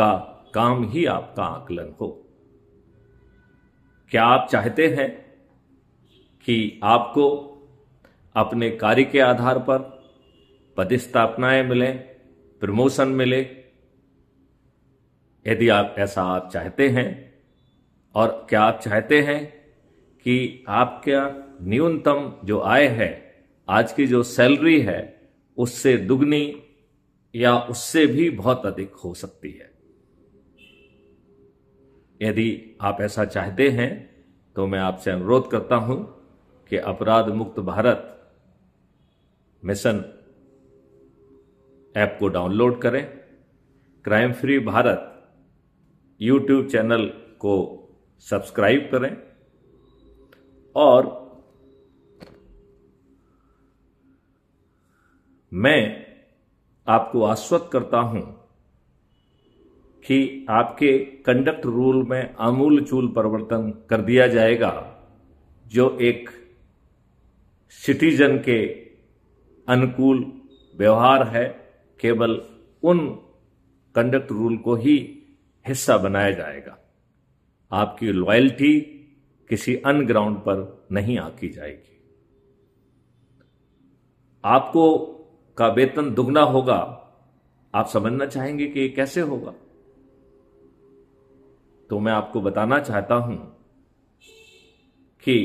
आपका काम ही आपका आकलन हो क्या आप चाहते हैं कि आपको अपने कार्य के आधार पर पदस्थापनाएं मिलें प्रमोशन मिले यदि आप ऐसा आप चाहते हैं और क्या आप चाहते हैं कि आपका न्यूनतम जो आय है आज की जो सैलरी है उससे दुगनी या उससे भी बहुत अधिक हो सकती है यदि आप ऐसा चाहते हैं तो मैं आपसे अनुरोध करता हूं कि अपराध मुक्त भारत मिशन ऐप को डाउनलोड करें crime free Bharat YouTube channel को सब्सक्राइब करें और मैं आपको आश्वस्त करता हूं कि आपके कंडक्ट रूल में आमूल चूल परिवर्तन कर दिया जाएगा जो एक सिटीजन के अनुकूल व्यवहार है केवल उन कंडक्ट रूल को ही हिस्सा बनाया जाएगा आपकी लॉयल्टी किसी अन ग्राउंड पर नहीं आकी जाएगी आपको का वेतन दुगना होगा आप समझना चाहेंगे कि कैसे होगा तो मैं आपको बताना चाहता हूं कि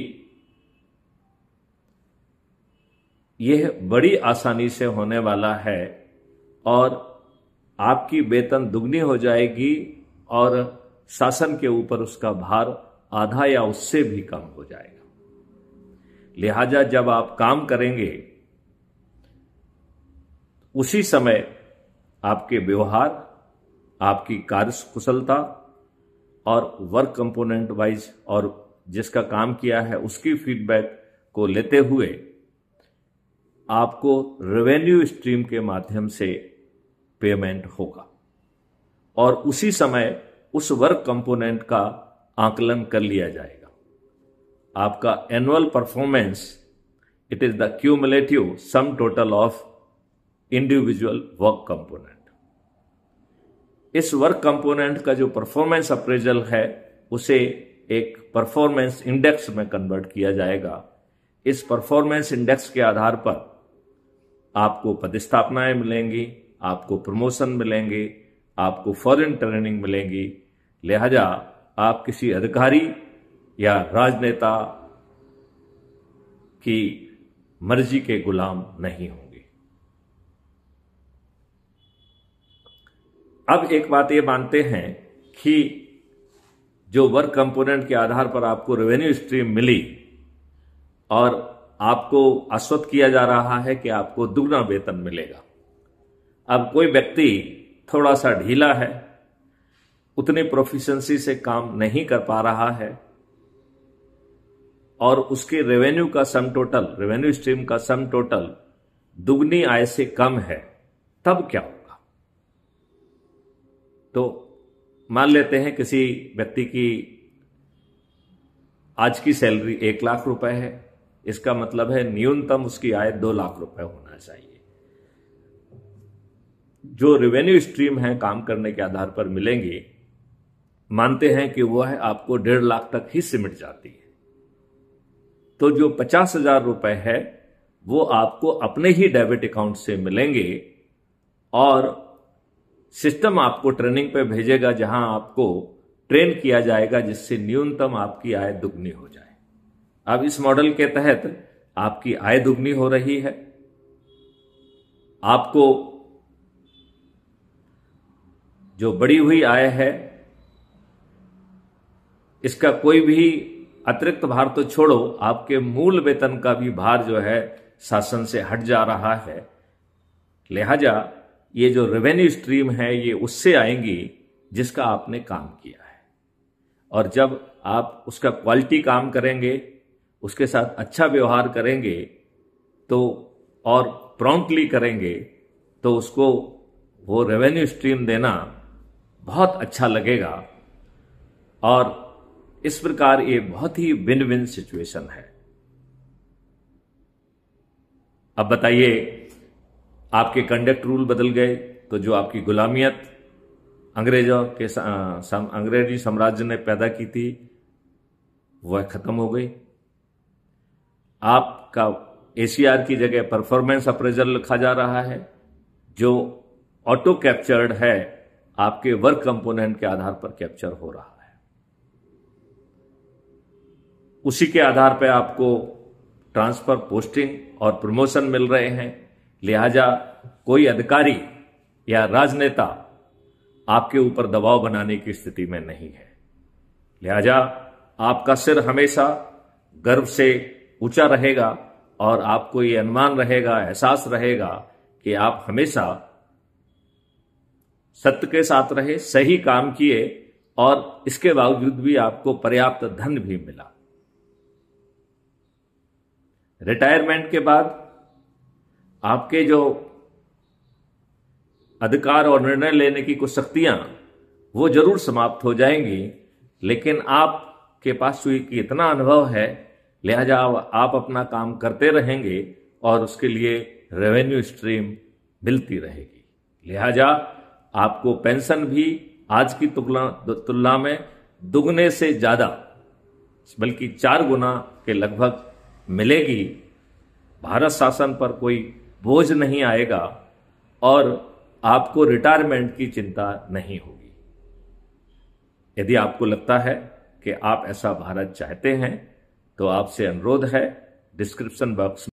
यह बड़ी आसानी से होने वाला है और आपकी वेतन दुगनी हो जाएगी और शासन के ऊपर उसका भार आधा या उससे भी कम हो जाएगा लिहाजा जब आप काम करेंगे उसी समय आपके व्यवहार आपकी कार्य कुशलता और वर्क कंपोनेंट वाइज और जिसका काम किया है उसकी फीडबैक को लेते हुए आपको रेवेन्यू स्ट्रीम के माध्यम से पेमेंट होगा और उसी समय उस वर्क कंपोनेंट का आकलन कर लिया जाएगा आपका annual performance it is the cumulative sum total of individual work component इस वर्क कंपोनेंट का जो परफॉर्मेंस अप्रेजल है उसे एक परफॉर्मेंस इंडेक्स में कन्वर्ट किया जाएगा इस परफॉर्मेंस इंडेक्स के आधार पर आपको पदस्थापनाएं मिलेंगी आपको प्रमोशन मिलेंगे आपको फॉरेन ट्रेनिंग मिलेंगी लिहाजा आप किसी अधिकारी या राजनेता की मर्जी के गुलाम नहीं हो अब एक बात ये मानते हैं कि जो वर्क कंपोनेंट के आधार पर आपको रेवेन्यू स्ट्रीम मिली और आपको आश्वत किया जा रहा है कि आपको दुगना वेतन मिलेगा अब कोई व्यक्ति थोड़ा सा ढीला है उतनी प्रोफिशंसी से काम नहीं कर पा रहा है और उसके रेवेन्यू का सम टोटल रेवेन्यू स्ट्रीम का सम टोटल दुगनी आय से कम है तब क्या होगा तो मान लेते हैं किसी व्यक्ति की आज की सैलरी एक लाख रुपए है इसका मतलब है न्यूनतम उसकी आय दो लाख रुपए होना चाहिए जो रेवेन्यू स्ट्रीम है काम करने के आधार पर मिलेंगे मानते हैं कि वह है आपको डेढ़ लाख तक ही सिमट जाती है तो जो पचास हजार रुपए है वो आपको अपने ही डेबिट अकाउंट से मिलेंगे और सिस्टम आपको ट्रेनिंग पे भेजेगा जहां आपको ट्रेन किया जाएगा जिससे न्यूनतम आपकी आय दुगनी हो जाए अब इस मॉडल के तहत आपकी आय दुगनी हो रही है आपको जो बड़ी हुई आय है इसका कोई भी अतिरिक्त भार तो छोड़ो आपके मूल वेतन का भी भार जो है शासन से हट जा रहा है लिहाजा ये जो रेवेन्यू स्ट्रीम है ये उससे आएंगी जिसका आपने काम किया है और जब आप उसका क्वालिटी काम करेंगे उसके साथ अच्छा व्यवहार करेंगे तो और प्रॉम्प्टली करेंगे तो उसको वो रेवेन्यू स्ट्रीम देना बहुत अच्छा लगेगा और इस प्रकार ये बहुत ही विन विन सिचुएशन है अब बताइए आपके कंडक्ट रूल बदल गए तो जो आपकी गुलामियत अंग्रेजों के सम, अंग्रेजी साम्राज्य ने पैदा की थी वह खत्म हो गई आपका एसीआर की जगह परफॉर्मेंस अप्रेजल लिखा जा रहा है जो ऑटो कैप्चर्ड है आपके वर्क कंपोनेंट के आधार पर कैप्चर हो रहा है उसी के आधार पर आपको ट्रांसफर पोस्टिंग और प्रमोशन मिल रहे हैं लिहाजा कोई अधिकारी या राजनेता आपके ऊपर दबाव बनाने की स्थिति में नहीं है लिहाजा आपका सिर हमेशा गर्व से ऊंचा रहेगा और आपको ये अनुमान रहेगा एहसास रहेगा कि आप हमेशा सत्य के साथ रहे सही काम किए और इसके बावजूद भी आपको पर्याप्त धन भी मिला रिटायरमेंट के बाद आपके जो अधिकार और निर्णय लेने की कुछ शक्तियां वो जरूर समाप्त हो जाएंगी लेकिन आपके पास चूंकि तो इतना अनुभव है लिहाजा आप अपना काम करते रहेंगे और उसके लिए रेवेन्यू स्ट्रीम मिलती रहेगी लिहाजा आपको पेंशन भी आज की तुलना तुलना में दुगने से ज़्यादा बल्कि चार गुना के लगभग मिलेगी भारत शासन पर कोई बोझ नहीं आएगा और आपको रिटायरमेंट की चिंता नहीं होगी यदि आपको लगता है कि आप ऐसा भारत चाहते हैं तो आपसे अनुरोध है डिस्क्रिप्शन बॉक्स